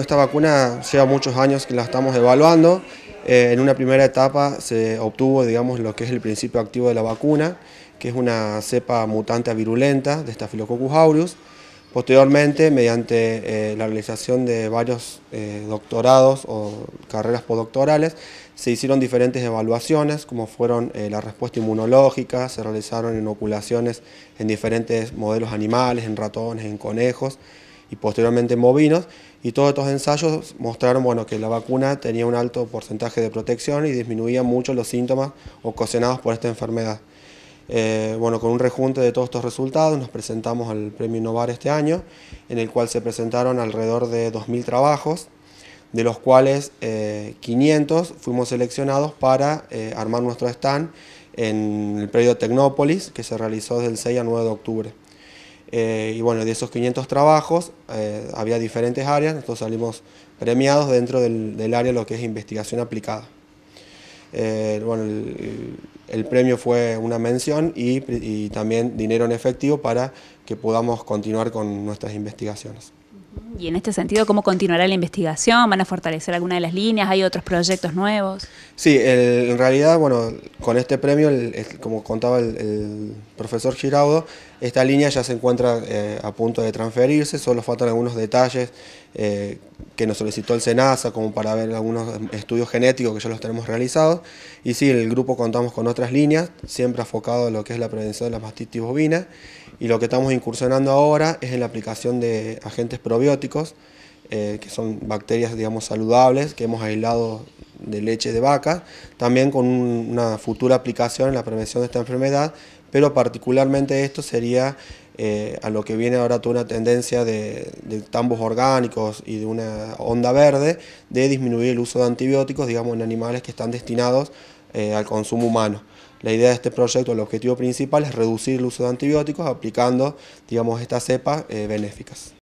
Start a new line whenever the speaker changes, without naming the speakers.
Esta vacuna lleva muchos años que la estamos evaluando. Eh, en una primera etapa se obtuvo, digamos, lo que es el principio activo de la vacuna, que es una cepa mutante virulenta de Staphylococcus aureus. Posteriormente, mediante eh, la realización de varios eh, doctorados o carreras postdoctorales, se hicieron diferentes evaluaciones, como fueron la respuesta inmunológica, se realizaron inoculaciones en diferentes modelos animales, en ratones, en conejos, y posteriormente en bovinos, y todos estos ensayos mostraron bueno, que la vacuna tenía un alto porcentaje de protección y disminuía mucho los síntomas ocasionados por esta enfermedad. Eh, bueno, con un rejunte de todos estos resultados nos presentamos al Premio Innovar este año, en el cual se presentaron alrededor de 2.000 trabajos, de los cuales 500 eh, fuimos seleccionados para eh, armar nuestro stand en el predio Tecnópolis, que se realizó del 6 al 9 de octubre. Eh, y bueno, de esos 500 trabajos eh, había diferentes áreas, nosotros salimos premiados dentro del, área lo que es investigación aplicada. Eh, bueno, el, premio fue una mención y también dinero en efectivo para que podamos continuar con nuestras investigaciones.
Y en este sentido, ¿cómo continuará la investigación? ¿Van a fortalecer alguna de las líneas? ¿Hay otros proyectos nuevos?
Sí, en realidad, bueno, con este premio, como contaba el, profesor Giraudo, esta línea ya se encuentra eh, a punto de transferirse, solo faltan algunos detalles eh, que nos solicitó el SENASA como para ver algunos estudios genéticos que ya los tenemos realizados. Y sí, el grupo contamos con otras líneas, siempre enfocado en lo que es la prevención de la mastitis bovina. Y lo que estamos incursionando ahora es en la aplicación de agentes probióticos, eh, que son bacterias, digamos, saludables, que hemos aislado de leche de vaca, también con una futura aplicación en la prevención de esta enfermedad, pero particularmente esto sería eh, a lo que viene ahora toda una tendencia de, tambos orgánicos y de una onda verde de disminuir el uso de antibióticos, en animales que están destinados eh, al consumo humano. La idea de este proyecto, el objetivo principal es reducir el uso de antibióticos aplicando, estas cepas eh, benéficas.